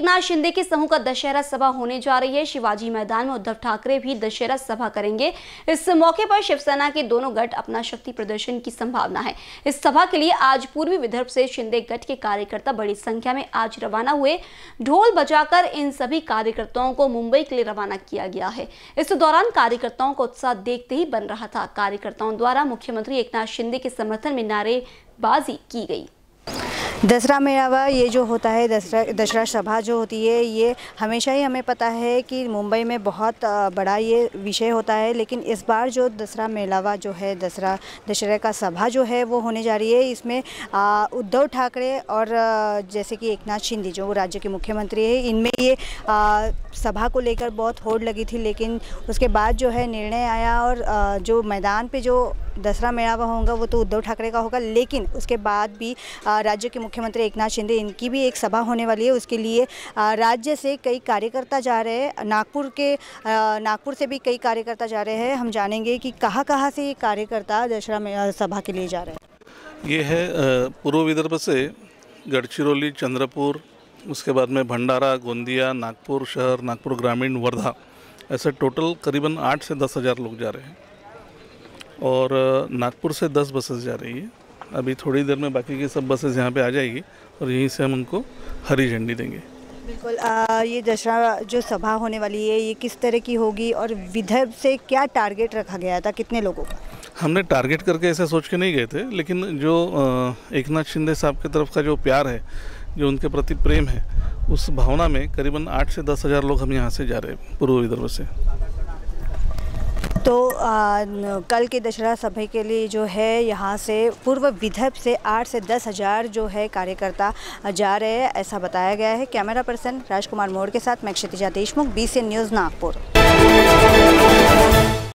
एकनाथ शिंदे के समूह का दशहरा सभा होने जा रही है शिवाजी मैदान में उद्धव ठाकरे भी दशहरा सभा करेंगे इस मौके पर शिवसेना के दोनों गठ अपना शक्ति प्रदर्शन की संभावना है इस सभा के लिए आज पूर्वी विदर्भ से शिंदे गठ के कार्यकर्ता बड़ी संख्या में आज रवाना हुए ढोल बजाकर इन सभी कार्यकर्ताओं को मुंबई के लिए रवाना किया गया है इस दौरान कार्यकर्ताओं का उत्साह देखते ही बन रहा था कार्यकर्ताओं द्वारा मुख्यमंत्री एकनाथ शिंदे के समर्थन में नारेबाजी की गई दसरा मेलावा ये जो होता है दसरा दशरा सभा जो होती है ये हमेशा ही हमें पता है कि मुंबई में बहुत बड़ा ये विषय होता है लेकिन इस बार जो दसरा मेलावा जो है दसरा दशहरा का सभा जो है वो होने जा रही है इसमें उद्धव ठाकरे और जैसे कि एक नाथ शिंदे जो राज्य के मुख्यमंत्री है इनमें ये सभा को लेकर बहुत होड़ लगी थी लेकिन उसके बाद जो है निर्णय आया और जो मैदान पर जो दसरा मेला होगा वो तो उद्धव ठाकरे का होगा लेकिन उसके बाद भी राज्य के मुख्यमंत्री एक शिंदे इनकी भी एक सभा होने वाली है उसके लिए राज्य से कई कार्यकर्ता जा रहे हैं नागपुर के नागपुर से भी कई कार्यकर्ता जा रहे हैं हम जानेंगे कि कहाँ कहाँ से ये कार्यकर्ता दशहरा सभा के लिए जा रहे हैं ये है पूर्व विदर्भ से गढ़चिरौली चंद्रपुर उसके बाद में भंडारा गोंदिया नागपुर शहर नागपुर ग्रामीण वर्धा ऐसे टोटल करीबन आठ से दस हज़ार लोग जा रहे हैं और नागपुर से दस बसेस जा रही है अभी थोड़ी देर में बाकी की सब बसेस यहाँ पे आ जाएगी और यहीं से हम उनको हरी झंडी देंगे बिल्कुल आ, ये दशहरा जो सभा होने वाली है ये किस तरह की होगी और विदर्भ से क्या टारगेट रखा गया था कितने लोगों का हमने टारगेट करके ऐसा सोच के नहीं गए थे लेकिन जो एक नाथ शिंदे साहब की तरफ का जो प्यार है जो उनके प्रति प्रेम है उस भावना में करीबन आठ से दस हज़ार लोग हम यहाँ से जा रहे हैं पूर्व विदर्भ से तो आ, कल के दशहरा सभा के लिए जो है यहाँ से पूर्व विदर्भ से आठ से दस हज़ार जो है कार्यकर्ता जा रहे हैं ऐसा बताया गया है कैमरा पर्सन राजकुमार मोड़ के साथ मैं क्षितिजा देशमुख बी न्यूज़ नागपुर